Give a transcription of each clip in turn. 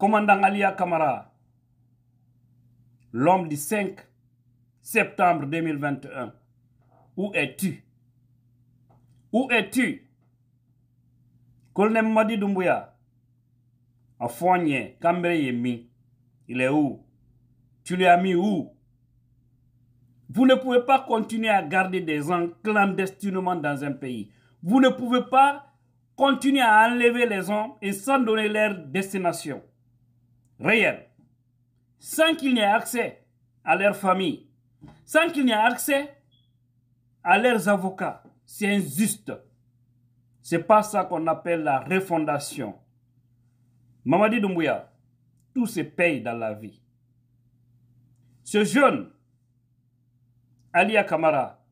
commandant Alia Kamara, l'homme du 5 septembre 2021, où es-tu Où es-tu Colonel Madi Doumbouya, à Foigné, il est où Tu l'as mis où Vous ne pouvez pas continuer à garder des gens clandestinement dans un pays. Vous ne pouvez pas continuer à enlever les hommes et sans donner leur destination réel, sans qu'il n'y ait accès à leur famille, sans qu'il n'y ait accès à leurs avocats. C'est injuste. Ce n'est pas ça qu'on appelle la refondation. Mamadi Doumbouya, tout se paye dans la vie. Ce jeune, Alia Kamara,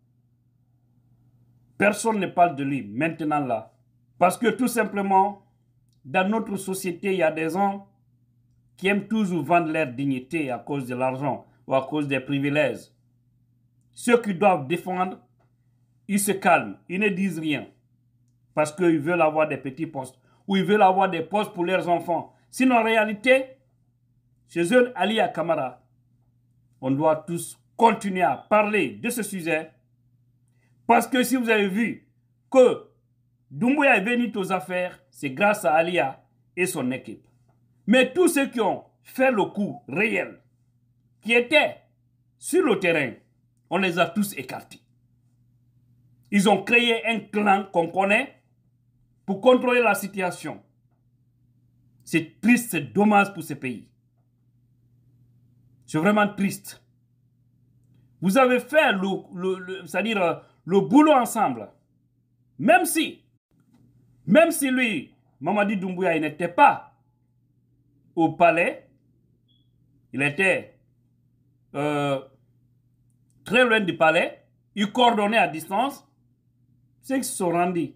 personne ne parle de lui maintenant là. Parce que tout simplement, dans notre société, il y a des gens qui aiment toujours vendre leur dignité à cause de l'argent ou à cause des privilèges. Ceux qui doivent défendre, ils se calment, ils ne disent rien parce qu'ils veulent avoir des petits postes ou ils veulent avoir des postes pour leurs enfants. Sinon, en réalité, chez eux, Alia Kamara, on doit tous continuer à parler de ce sujet parce que si vous avez vu que Doumbouya est venu aux affaires, c'est grâce à Alia et son équipe. Mais tous ceux qui ont fait le coup réel, qui étaient sur le terrain, on les a tous écartés. Ils ont créé un clan qu'on connaît pour contrôler la situation. C'est triste, c'est dommage pour ce pays. C'est vraiment triste. Vous avez fait le, dire euh, le boulot ensemble. Même si, même si lui, Mamadi Doumbouya, il n'était pas au palais. Il était euh, très loin du palais. Il coordonnait à distance c'est qu'ils se sont rendus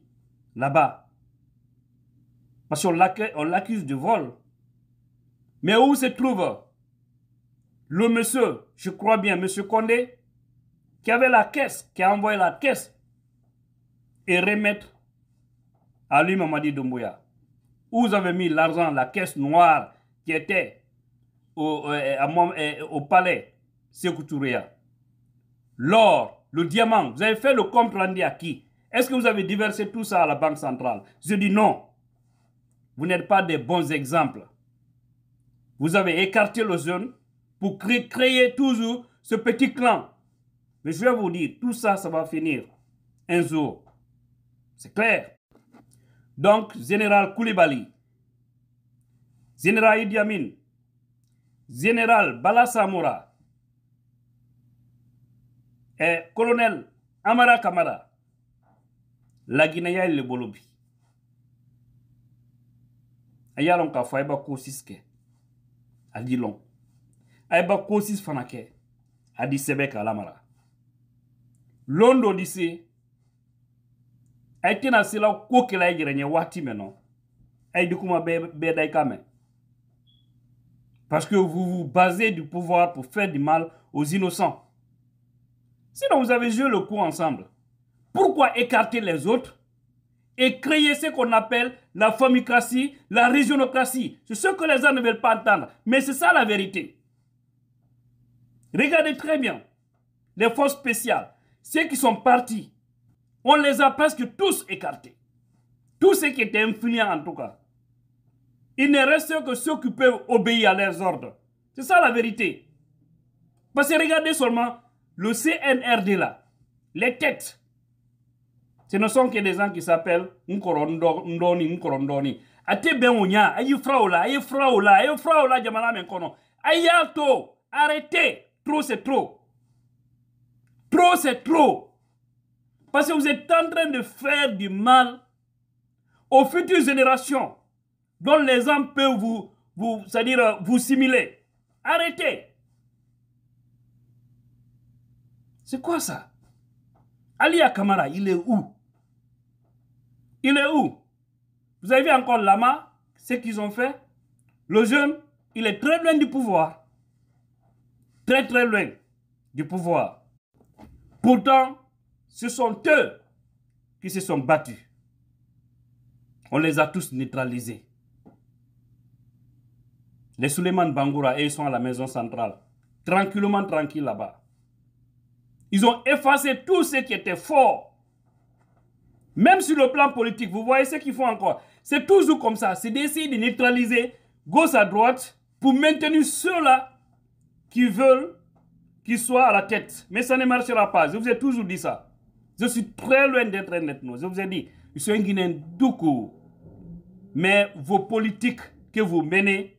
là-bas. Parce qu'on l'accuse de vol. Mais où se trouve le monsieur, je crois bien, monsieur Condé, qui avait la caisse, qui a envoyé la caisse et remettre à lui Mamadi Doumbouya. Vous avez mis l'argent, la caisse noire qui était au, euh, euh, palais l'or, le diamant, vous avez fait le compte rendu à qui Est-ce que vous avez diversé tout ça à la Banque centrale Je dis non. Vous n'êtes pas des bons exemples. Vous avez écarté le jeune pour créer, créer toujours ce petit clan. Mais je vais vous dire, tout ça, ça va finir un jour. C'est clair. Donc, général Koulibaly, général Idi Amin général Bala Samora et colonel Amara Kamara laginaya le bolo bi a y'a lɔn k'a fɔ a ye ba kosis kɛ a di lɔn a ye ba kosis fana kɛ a di sɛbɛ k'a lamara lon dɔ di se a ye tɛna sela ko kɛla i yɛrɛ ɲɛ waati mɛn nɔ a ye di kuma bɛɛ da i ka mɛn Parce que vous vous basez du pouvoir pour faire du mal aux innocents. Sinon, vous avez joué le coup ensemble. Pourquoi écarter les autres et créer ce qu'on appelle la famicratie, la régionocratie C'est ce que les gens ne veulent pas entendre. Mais c'est ça la vérité. Regardez très bien les forces spéciales. Ceux qui sont partis, on les a presque tous écartés. Tous ceux qui étaient infiniens en tout cas. Il ne reste que ceux qui peuvent obéir à leurs ordres. C'est ça la vérité. Parce que regardez seulement le CNRD là, les têtes. Ce ne sont que des gens qui s'appellent Nkorondoni, Nkorondoni. ben onya, arrêtez. Trop c'est trop. Trop c'est trop. Parce que vous êtes en train de faire du mal aux futures générations dont les hommes peuvent vous, vous, c'est-à-dire euh, vous simuler. Arrêtez. C'est quoi ça Ali Akamara, il est où Il est où Vous avez vu encore Lama, ce qu'ils ont fait Le jeune, il est très loin du pouvoir. Très très loin du pouvoir. Pourtant, ce sont eux qui se sont battus. On les a tous neutralisés. Les Suleiman Bangoura, et ils sont à la maison centrale. Tranquillement, tranquille là-bas. Ils ont effacé tout ce qui était fort. Même sur le plan politique, vous voyez ce qu'ils font encore. C'est toujours comme ça. C'est d'essayer de neutraliser gauche à droite pour maintenir ceux-là qui veulent qu'ils soient à la tête. Mais ça ne marchera pas. Je vous ai toujours dit ça. Je suis très loin d'être un ethno. Je vous ai dit, je suis un Guinéen coup. Mais vos politiques que vous menez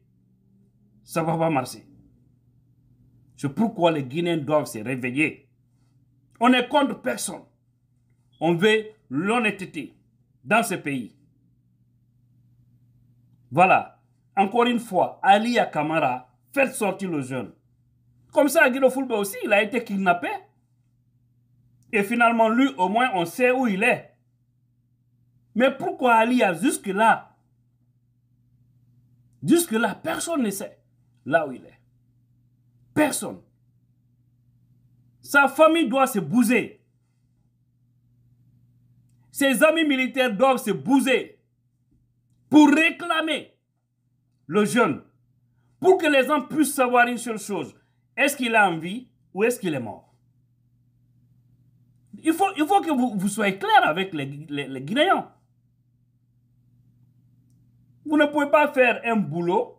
ça va pas marcher. C'est pourquoi les Guinéens doivent se réveiller. On n'est contre personne. On veut l'honnêteté dans ce pays. Voilà. Encore une fois, Ali Kamara, faites sortir le jeune. Comme ça, Guido Fulba aussi, il a été kidnappé. Et finalement, lui, au moins, on sait où il est. Mais pourquoi Ali a jusque-là Jusque-là, personne ne sait là où il est. Personne. Sa famille doit se bouser. Ses amis militaires doivent se bouser pour réclamer le jeune. Pour que les gens puissent savoir une seule chose. Est-ce qu'il a envie ou est-ce qu'il est mort il faut, il faut que vous, soyez clair avec les Guinéens. Vous ne pouvez pas faire un boulot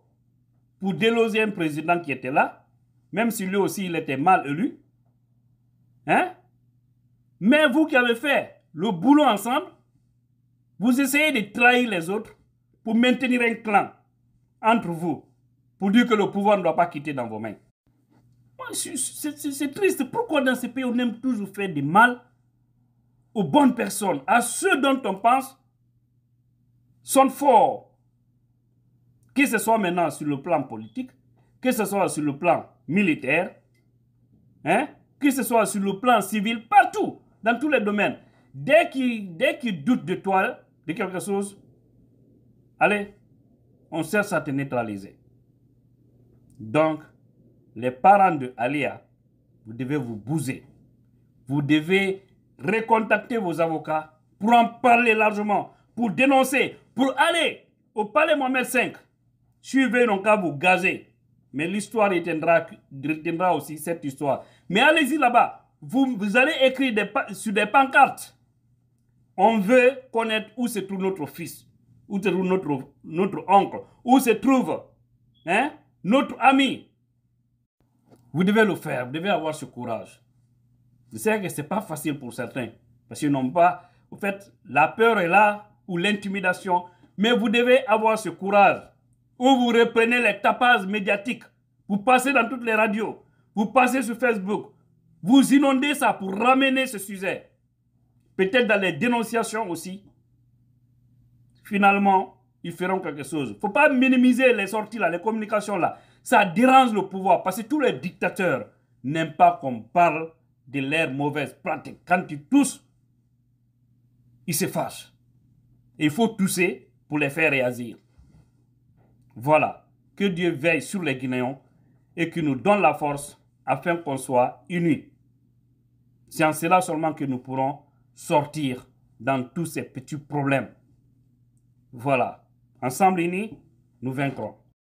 pour déloger un président qui était là, même si lui aussi il était mal élu. Hein? Mais vous qui avez fait le boulot ensemble, vous essayez de trahir les autres pour maintenir un clan entre vous, pour dire que le pouvoir ne doit pas quitter dans vos mains. C'est triste. Pourquoi dans ce pays on aime toujours faire du mal aux bonnes personnes, à ceux dont on pense sont forts que ce soit maintenant sur le plan politique, que ce soit sur le plan militaire, hein, que ce soit sur le plan civil, partout, dans tous les domaines. Dès qu'ils doutent de toi, de quelque chose, allez, on cherche à te neutraliser. Donc, les parents de Alia, vous devez vous bouser. Vous devez recontacter vos avocats pour en parler largement, pour dénoncer, pour aller au palais Mohamed V Suivez donc à vous gazer. Mais l'histoire retiendra, aussi cette histoire. Mais allez-y là-bas. Vous, vous allez écrire des, sur des pancartes. On veut connaître où se trouve notre fils, où se trouve notre, notre oncle, où se trouve hein, notre ami. Vous devez le faire, vous devez avoir ce courage. Je sais que ce n'est pas facile pour certains, parce qu'ils n'ont pas. En fait, la peur est là, ou l'intimidation, mais vous devez avoir ce courage où vous reprenez les tapages médiatiques, vous passez dans toutes les radios, vous passez sur Facebook, vous inondez ça pour ramener ce sujet. Peut-être dans les dénonciations aussi. Finalement, ils feront quelque chose. Il ne faut pas minimiser les sorties là, les communications là. Ça dérange le pouvoir parce que tous les dictateurs n'aiment pas qu'on parle de leurs mauvaise pratiques. Quand ils toussent, ils se fâchent. il faut tousser pour les faire réagir. Voilà, que Dieu veille sur les Guinéens et qu'il nous donne la force afin qu'on soit unis. C'est en cela seulement que nous pourrons sortir dans tous ces petits problèmes. Voilà, ensemble unis, nous vaincrons.